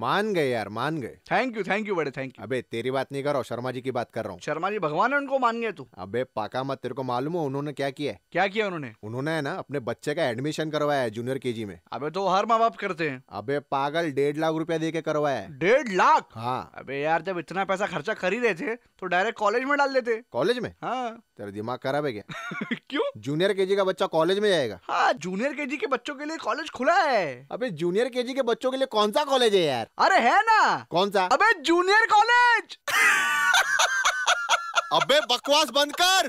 मान गए यार मान गए थैंक यू थैंक यू बड़े थैंक यू अबे तेरी बात नहीं कर रहा हूँ शर्मा जी की बात कर रहा हूँ शर्मा जी भगवान है उनको मान गए तू अबे पाका मत तेरे को मालूम है उन्होंने क्या किया है क्या किया उन्होंने उन्होंने है ना अपने बच्चे का एडमिशन करवाया है जूनियर के में अबे तो हर माँ बाप करते हैं अबे पागल डेढ़ लाख रूपया दे करवाया है डेढ़ लाख हाँ अबे यार जब इतना पैसा खर्चा कर ही रहे थे तो डायरेक्ट कॉलेज में डाल देते कॉलेज में हाँ तेरा दिमाग खराब है क्या क्यों जूनियर के का बच्चा कॉलेज में जाएगा हाँ जूनियर के के बच्चों के लिए कॉलेज खुला है अबे जूनियर के के बच्चों के लिए कौन सा कॉलेज है यार यार अरे है ना कौन सा अबे जूनियर कॉलेज अबे बकवास बंद कर